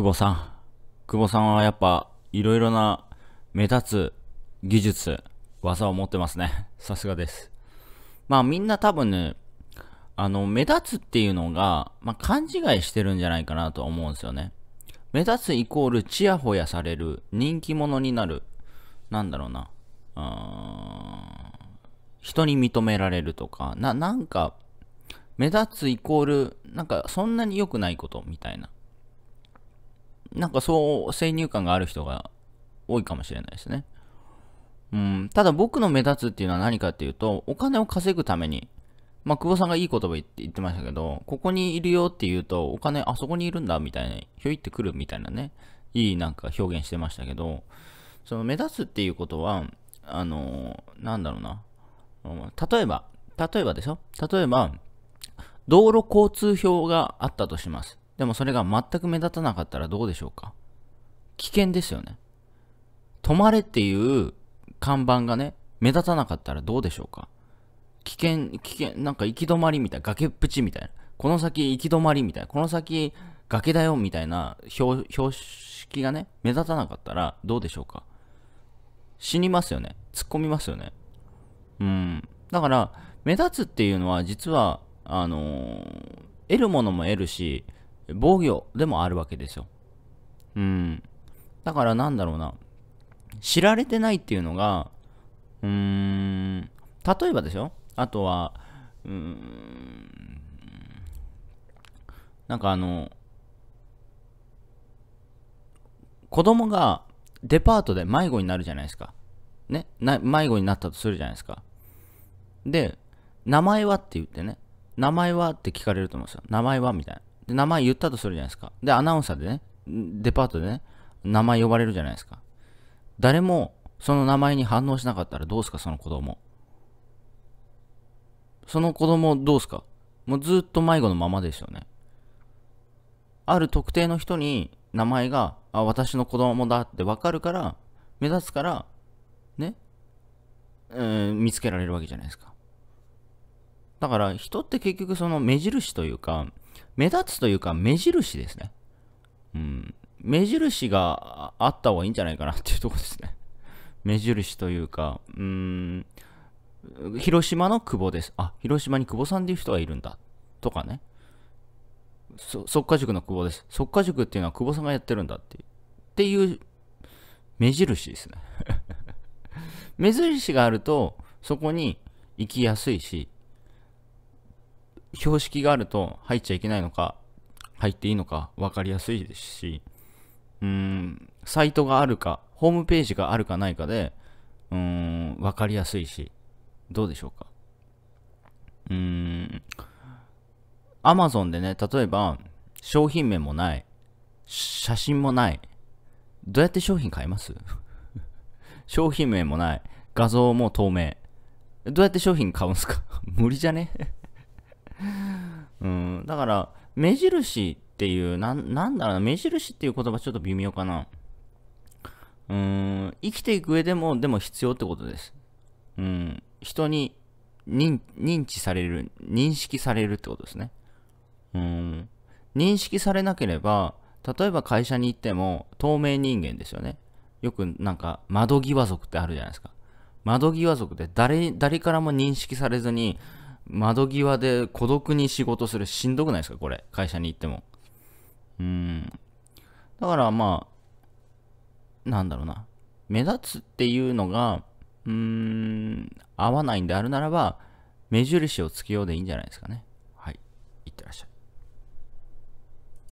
久保さん。久保さんはやっぱ、いろいろな目立つ技術、技を持ってますね。さすがです。まあみんな多分ね、あの、目立つっていうのが、まあ、勘違いしてるんじゃないかなと思うんですよね。目立つイコール、ちやほやされる、人気者になる、なんだろうな、う人に認められるとか、な、なんか、目立つイコール、なんかそんなに良くないことみたいな。なんかそう、先入観がある人が多いかもしれないですね。うん、ただ僕の目立つっていうのは何かっていうと、お金を稼ぐために、まあ、久保さんがいい言葉言って言ってましたけど、ここにいるよって言うと、お金あそこにいるんだみたいな、ひょいってくるみたいなね、いいなんか表現してましたけど、その目立つっていうことは、あのー、なんだろうな、例えば、例えばでしょ例えば、道路交通表があったとします。でもそれが全く目立たなかったらどうでしょうか危険ですよね。止まれっていう看板がね、目立たなかったらどうでしょうか危険、危険、なんか行き止まりみたいな、崖っぷちみたいな。この先行き止まりみたいな。この先崖だよみたいな標識がね、目立たなかったらどうでしょうか死にますよね。突っ込みますよね。うん。だから、目立つっていうのは実は、あのー、得るものも得るし、防御でもあるわけですよ。うん。だからなんだろうな。知られてないっていうのが、うーん、例えばでしょあとは、うーん、なんかあの、子供がデパートで迷子になるじゃないですか。ね。迷子になったとするじゃないですか。で、名前はって言ってね。名前はって聞かれると思うんですよ。名前はみたいな。で、名前言ったとするじゃないですか。で、アナウンサーでね、デパートでね、名前呼ばれるじゃないですか。誰もその名前に反応しなかったらどうすか、その子供。その子供どうすかもうずっと迷子のままですよね。ある特定の人に名前が、あ、私の子供だってわかるから、目立つから、ね、うん、見つけられるわけじゃないですか。だから人って結局その目印というか、目立つというか、目印ですね。うん。目印があった方がいいんじゃないかなっていうとこですね。目印というか、うーん、広島の久保です。あ、広島に久保さんっていう人がいるんだ。とかね。そ、即家塾の久保です。即家塾っていうのは久保さんがやってるんだっていう。っていう、目印ですね。目印があると、そこに行きやすいし、標識があると入っちゃいけないのか、入っていいのか分かりやすいですし、うん、サイトがあるか、ホームページがあるかないかで、うん、分かりやすいし、どうでしょうか。うーん、Amazon でね、例えば、商品名もない、写真もない、どうやって商品買います 商品名もない、画像も透明。どうやって商品買うんすか 無理じゃねうん、だから、目印っていう、なん、なんだろうな、目印っていう言葉ちょっと微妙かな。うん、生きていく上でも、でも必要ってことです。うん、人に認知される、認識されるってことですね。うん、認識されなければ、例えば会社に行っても透明人間ですよね。よくなんか窓際族ってあるじゃないですか。窓際族って誰、誰からも認識されずに、窓際で孤独に仕事するしんどくないですかこれ会社に行ってもうんだからまあなんだろうな目立つっていうのがうーん合わないんであるならば目印をつけようでいいんじゃないですかねはいいってらっしゃい